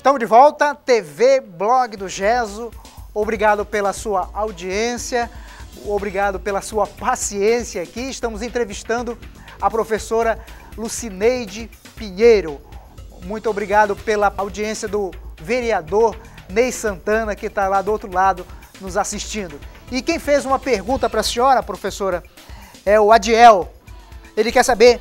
Estamos de volta, TV Blog do Geso. Obrigado pela sua audiência, obrigado pela sua paciência aqui. Estamos entrevistando a professora Lucineide Pinheiro. Muito obrigado pela audiência do vereador Ney Santana, que está lá do outro lado nos assistindo. E quem fez uma pergunta para a senhora, professora, é o Adiel. Ele quer saber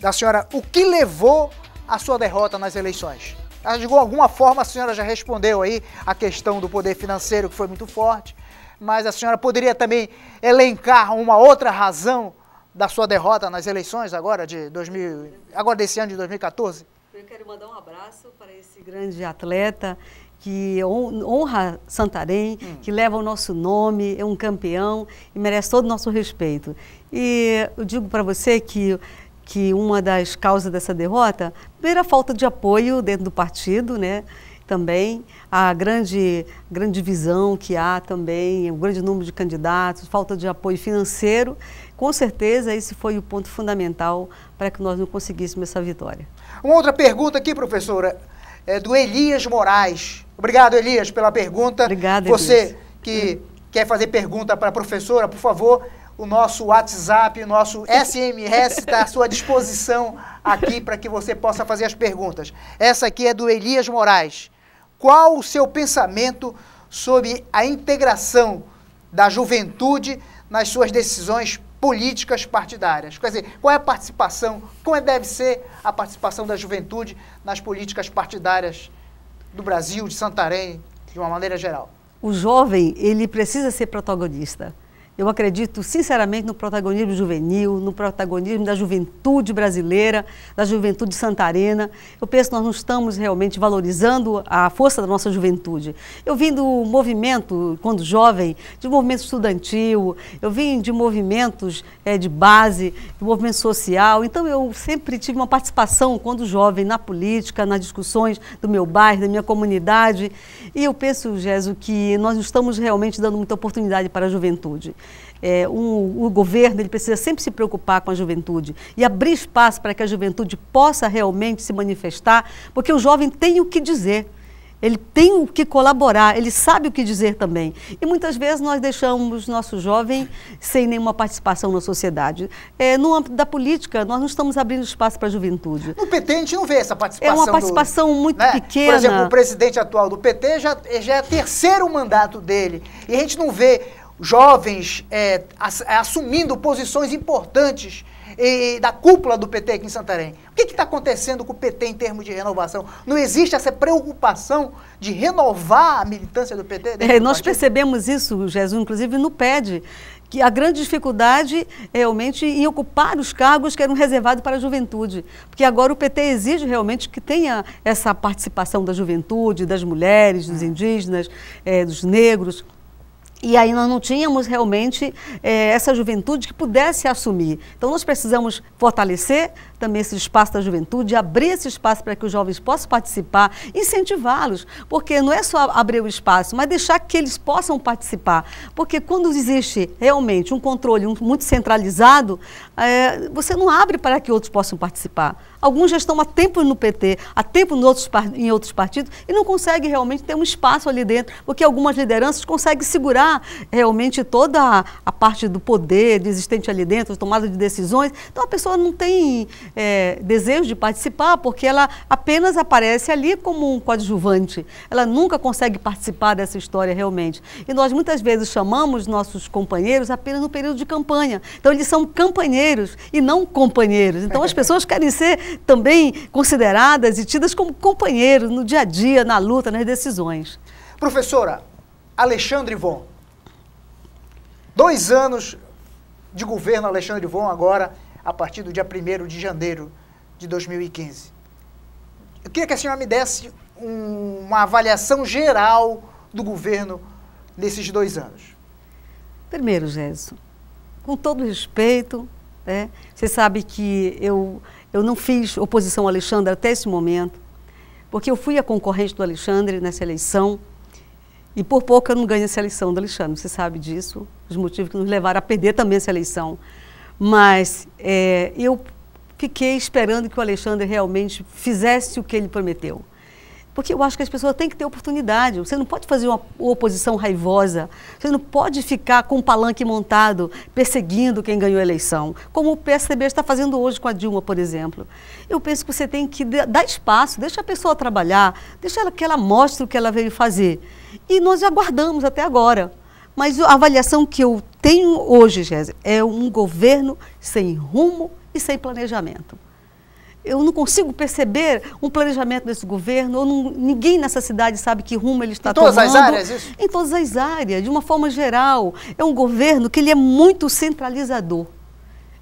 da senhora o que levou à sua derrota nas eleições. Ah, de alguma forma a senhora já respondeu aí a questão do poder financeiro, que foi muito forte, mas a senhora poderia também elencar uma outra razão da sua derrota nas eleições agora de 2000, agora desse ano de 2014? Eu quero mandar um abraço para esse grande atleta que honra Santarém, hum. que leva o nosso nome, é um campeão e merece todo o nosso respeito. E eu digo para você que que uma das causas dessa derrota, era a falta de apoio dentro do partido, né? também a grande, grande divisão que há também, o grande número de candidatos, falta de apoio financeiro. Com certeza, esse foi o ponto fundamental para que nós não conseguíssemos essa vitória. Uma outra pergunta aqui, professora, é do Elias Moraes. Obrigado, Elias, pela pergunta. Obrigada, Você Elias. que quer fazer pergunta para a professora, por favor, o nosso WhatsApp, o nosso SMS é. está à sua disposição aqui para que você possa fazer as perguntas. Essa aqui é do Elias Moraes. Qual o seu pensamento sobre a integração da juventude nas suas decisões políticas partidárias? Quer dizer, qual é a participação, como é deve ser a participação da juventude nas políticas partidárias do Brasil, de Santarém, de uma maneira geral? O jovem, ele precisa ser protagonista eu acredito sinceramente no protagonismo juvenil, no protagonismo da juventude brasileira, da juventude santarena. Eu penso que nós não estamos realmente valorizando a força da nossa juventude. Eu vim do movimento, quando jovem, de movimento estudantil, eu vim de movimentos é, de base, de movimento social. Então eu sempre tive uma participação, quando jovem, na política, nas discussões do meu bairro, da minha comunidade. E eu penso, Jesus, que nós não estamos realmente dando muita oportunidade para a juventude é, o governo ele precisa sempre se preocupar com a juventude e abrir espaço para que a juventude possa realmente se manifestar, porque o jovem tem o que dizer ele tem o que colaborar, ele sabe o que dizer também. E muitas vezes nós deixamos nosso jovem sem nenhuma participação na sociedade. É, no âmbito da política, nós não estamos abrindo espaço para a juventude. No PT a gente não vê essa participação. É uma participação do, né? muito né? pequena. Por exemplo, o presidente atual do PT já, já é terceiro mandato dele. E a gente não vê jovens é, é, assumindo posições importantes e, da cúpula do PT aqui em Santarém. O que está acontecendo com o PT em termos de renovação? Não existe essa preocupação de renovar a militância do PT? É, nós percebemos isso, Jesus, inclusive no PED, que a grande dificuldade realmente em ocupar os cargos que eram reservados para a juventude. Porque agora o PT exige realmente que tenha essa participação da juventude, das mulheres, dos ah. indígenas, é, dos negros. E aí nós não tínhamos realmente eh, essa juventude que pudesse assumir. Então nós precisamos fortalecer também esse espaço da juventude, abrir esse espaço para que os jovens possam participar, incentivá-los, porque não é só abrir o espaço, mas deixar que eles possam participar. Porque quando existe realmente um controle muito centralizado, é, você não abre para que outros possam participar. Alguns já estão há tempo no PT, há tempo em outros, em outros partidos e não conseguem realmente ter um espaço ali dentro, porque algumas lideranças conseguem segurar realmente toda a, a parte do poder existente ali dentro, tomada de decisões. Então a pessoa não tem é, desejo de participar, porque ela apenas aparece ali como um coadjuvante. Ela nunca consegue participar dessa história realmente. E nós muitas vezes chamamos nossos companheiros apenas no período de campanha. Então eles são campanheiros e não companheiros. Então as pessoas querem ser também consideradas e tidas como companheiros no dia a dia, na luta, nas decisões. Professora, Alexandre Von. Dois anos de governo Alexandre Von agora a partir do dia 1 de janeiro de 2015. Eu queria que a senhora me desse um, uma avaliação geral do governo nesses dois anos. Primeiro, Gerson, com todo respeito, né, você sabe que eu, eu não fiz oposição ao Alexandre até esse momento, porque eu fui a concorrente do Alexandre nessa eleição e por pouco eu não ganhei essa eleição do Alexandre. Você sabe disso, os motivos que nos levaram a perder também essa eleição. Mas é, eu fiquei esperando que o Alexandre realmente fizesse o que ele prometeu. Porque eu acho que as pessoas têm que ter oportunidade. Você não pode fazer uma oposição raivosa. Você não pode ficar com um palanque montado, perseguindo quem ganhou a eleição. Como o PSDB está fazendo hoje com a Dilma, por exemplo. Eu penso que você tem que dar espaço, deixa a pessoa trabalhar, deixa ela, que ela mostre o que ela veio fazer. E nós aguardamos até agora. Mas a avaliação que eu tem hoje, Gésia, é um governo sem rumo e sem planejamento. Eu não consigo perceber um planejamento desse governo, não, ninguém nessa cidade sabe que rumo ele está tomando. Em todas tomando, as áreas, isso? Em todas as áreas, de uma forma geral. É um governo que ele é muito centralizador,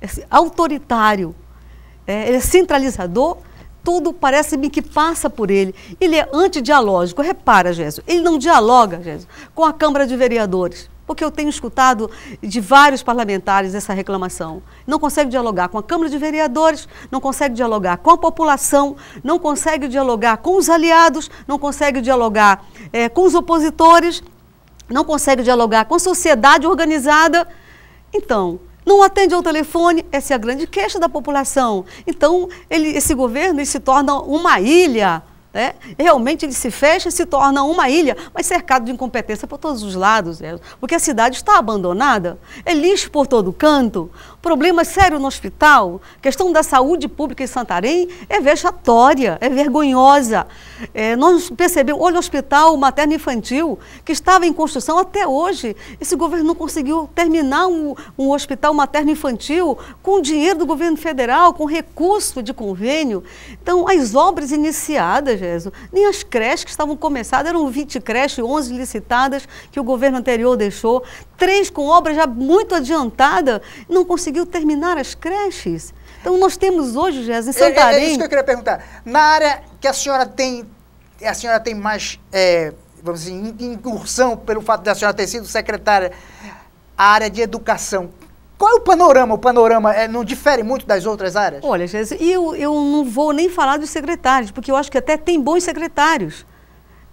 é assim, autoritário, é, ele é centralizador, tudo parece-me que passa por ele. Ele é antidialógico, repara, Jesus. Ele não dialoga, Jesus, com a Câmara de Vereadores porque eu tenho escutado de vários parlamentares essa reclamação. Não consegue dialogar com a Câmara de Vereadores, não consegue dialogar com a população, não consegue dialogar com os aliados, não consegue dialogar é, com os opositores, não consegue dialogar com a sociedade organizada. Então, não atende ao telefone, essa é a grande queixa da população. Então, ele, esse governo se torna uma ilha né? Realmente ele se fecha e se torna uma ilha, mas cercado de incompetência por todos os lados, né? porque a cidade está abandonada, é lixo por todo canto, problema sério no hospital, questão da saúde pública em Santarém é vexatória, é vergonhosa. É, nós percebemos, olha o hospital materno-infantil, que estava em construção até hoje, esse governo não conseguiu terminar um, um hospital materno-infantil com dinheiro do governo federal, com recurso de convênio. Então, as obras iniciadas Gerson, nem as creches que estavam começadas, eram 20 creches, 11 licitadas que o governo anterior deixou, três com obra já muito adiantada, não conseguiu terminar as creches. Então nós temos hoje, Gerson, em Santarém... É, é, isso que eu queria perguntar. Na área que a senhora tem, a senhora tem mais, é, vamos dizer, assim, incursão pelo fato da senhora ter sido secretária, a área de educação, qual é o panorama? O panorama é, não difere muito das outras áreas? Olha, Jesus. eu, eu não vou nem falar dos secretários, porque eu acho que até tem bons secretários.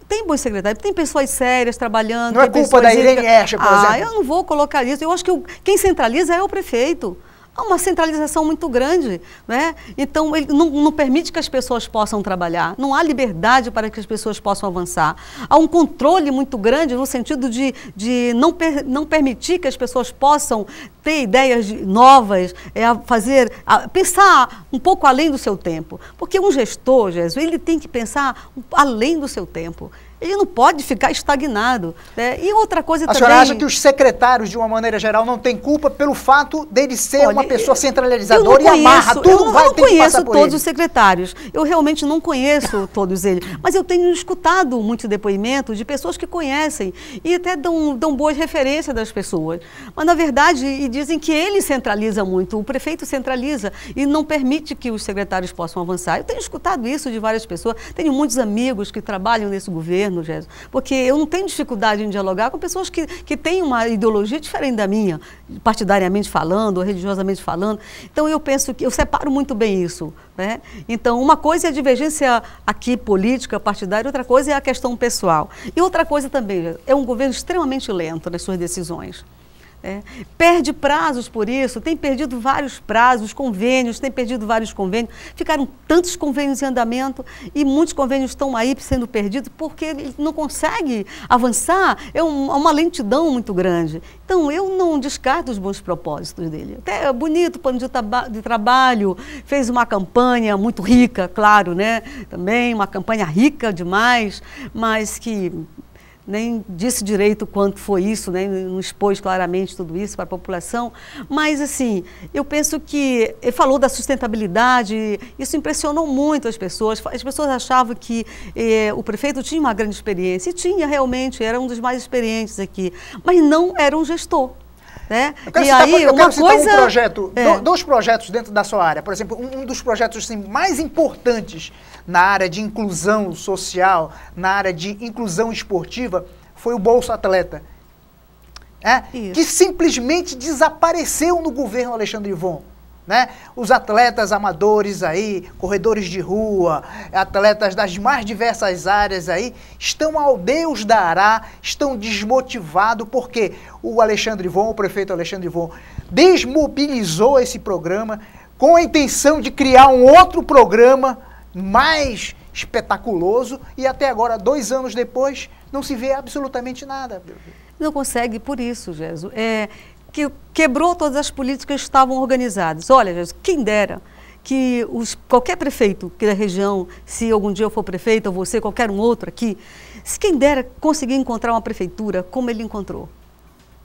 Tem bons secretários, tem pessoas sérias trabalhando. Não é culpa da Irene Escher, por ah, exemplo. Ah, eu não vou colocar isso. Eu acho que quem centraliza é o prefeito há uma centralização muito grande. Né? Então, ele não, não permite que as pessoas possam trabalhar, não há liberdade para que as pessoas possam avançar. Há um controle muito grande no sentido de, de não, per, não permitir que as pessoas possam ter ideias novas, é, fazer, a, pensar um pouco além do seu tempo. Porque um gestor, Jesus, ele tem que pensar além do seu tempo. Ele não pode ficar estagnado. Né? E outra coisa a também... A senhora acha que os secretários, de uma maneira geral, não têm culpa pelo fato dele ser Olha, uma pessoa centralizadora conheço, e amarra tudo, eu não, vai eu não conheço todos ele. os secretários. Eu realmente não conheço todos eles. Mas eu tenho escutado muitos depoimentos de pessoas que conhecem e até dão, dão boas referências das pessoas. Mas, na verdade, e dizem que ele centraliza muito, o prefeito centraliza e não permite que os secretários possam avançar. Eu tenho escutado isso de várias pessoas, tenho muitos amigos que trabalham nesse governo, governo, Jesus. Porque eu não tenho dificuldade em dialogar com pessoas que, que têm uma ideologia diferente da minha, partidariamente falando, religiosamente falando. Então eu penso que eu separo muito bem isso. Né? Então, uma coisa é a divergência aqui política, partidária, outra coisa é a questão pessoal. E outra coisa também, é um governo extremamente lento nas suas decisões. É. Perde prazos por isso, tem perdido vários prazos, convênios, tem perdido vários convênios. Ficaram tantos convênios em andamento e muitos convênios estão aí sendo perdidos porque ele não consegue avançar, é um, uma lentidão muito grande. Então, eu não descarto os bons propósitos dele. Até é bonito, plano de, de trabalho, fez uma campanha muito rica, claro, né? Também uma campanha rica demais, mas que nem disse direito quanto foi isso, nem não expôs claramente tudo isso para a população, mas assim, eu penso que ele falou da sustentabilidade, isso impressionou muito as pessoas, as pessoas achavam que eh, o prefeito tinha uma grande experiência, e tinha realmente, era um dos mais experientes aqui, mas não era um gestor. Né? e citar, aí, uma coisa... um projeto, é. dois projetos dentro da sua área. Por exemplo, um, um dos projetos assim, mais importantes na área de inclusão social, na área de inclusão esportiva, foi o Bolsa Atleta. É, que simplesmente desapareceu no governo Alexandre Von. Né? Os atletas amadores aí, corredores de rua, atletas das mais diversas áreas aí, estão ao Deus dará, estão desmotivados, porque o Alexandre Von, o prefeito Alexandre Von, desmobilizou esse programa com a intenção de criar um outro programa mais espetaculoso e até agora, dois anos depois, não se vê absolutamente nada. Não consegue, por isso, Jesus. É, que quebrou todas as políticas que estavam organizadas. Olha, Jesus, quem dera que os, qualquer prefeito da região, se algum dia eu for prefeito, ou você, qualquer um outro aqui, se quem dera conseguir encontrar uma prefeitura como ele encontrou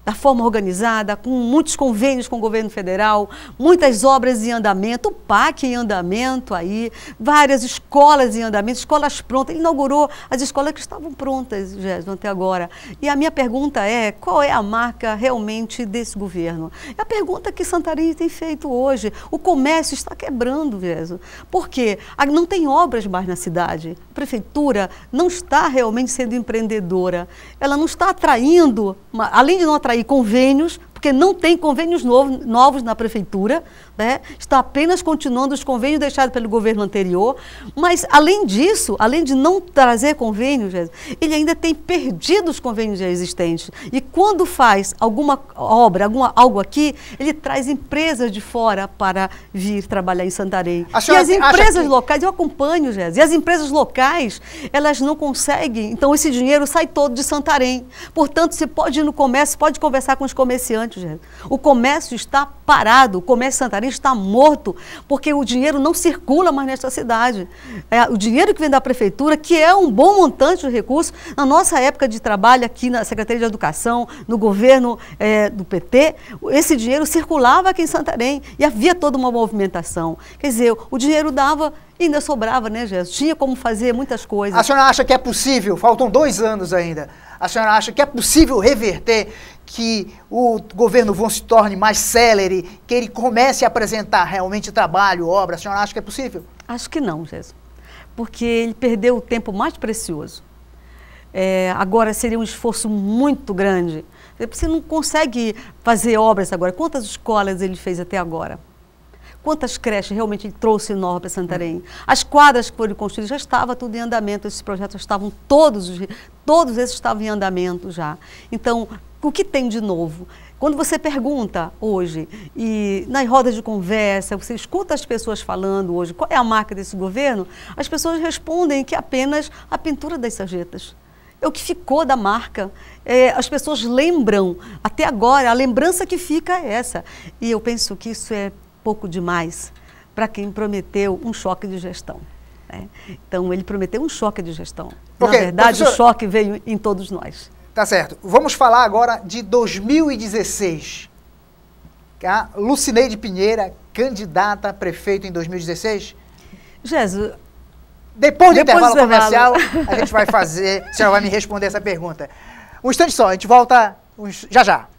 da forma organizada, com muitos convênios com o governo federal, muitas obras em andamento, o PAC em andamento aí, várias escolas em andamento, escolas prontas. Ele inaugurou as escolas que estavam prontas, Jéssica, até agora. E a minha pergunta é, qual é a marca realmente desse governo? É a pergunta que Santarém tem feito hoje. O comércio está quebrando, Jéssica. Por quê? Ah, não tem obras mais na cidade. A prefeitura não está realmente sendo empreendedora. Ela não está atraindo, além de não atrair aí convênios, porque não tem convênios novos na prefeitura, né? está apenas continuando os convênios deixados pelo governo anterior, mas além disso, além de não trazer convênios, ele ainda tem perdido os convênios já existentes. E quando faz alguma obra, alguma, algo aqui, ele traz empresas de fora para vir trabalhar em Santarém. E as empresas que... locais, eu acompanho, Jéssica, e as empresas locais, elas não conseguem, então esse dinheiro sai todo de Santarém. Portanto, você pode ir no comércio, pode conversar com os comerciantes, Jéssica. O comércio está parado, o comércio Santarém está morto, porque o dinheiro não circula mais nesta cidade. É, o dinheiro que vem da prefeitura, que é um bom montante de recursos, na nossa época de trabalho aqui na Secretaria de Educação, no governo é, do PT, esse dinheiro circulava aqui em Santarém e havia toda uma movimentação. Quer dizer, o dinheiro dava e ainda sobrava, né, Gerson? Tinha como fazer muitas coisas. A senhora acha que é possível, faltam dois anos ainda, a senhora acha que é possível reverter que o governo Von se torne mais célere, que ele comece a apresentar realmente trabalho, obra? A senhora acha que é possível? Acho que não, Jesus. Porque ele perdeu o tempo mais precioso. É, agora seria um esforço muito grande. Você não consegue fazer obras agora. Quantas escolas ele fez até agora? Quantas creches realmente ele trouxe nova para Santarém? As quadras que foram construídas já estava tudo em andamento, esses projetos estavam todos, todos esses estavam em andamento já. Então, o que tem de novo? Quando você pergunta hoje, e nas rodas de conversa, você escuta as pessoas falando hoje qual é a marca desse governo, as pessoas respondem que apenas a pintura das sarjetas. É o que ficou da marca. É, as pessoas lembram, até agora, a lembrança que fica é essa. E eu penso que isso é pouco demais para quem prometeu um choque de gestão. Né? Então, ele prometeu um choque de gestão. Okay, Na verdade, o choque veio em todos nós. Tá certo. Vamos falar agora de 2016. A Lucineide Pinheira, candidata a prefeito em 2016. Jesus. Depois do Depois intervalo do comercial, a gente vai fazer. a senhora vai me responder essa pergunta. Um instante só, a gente volta já já.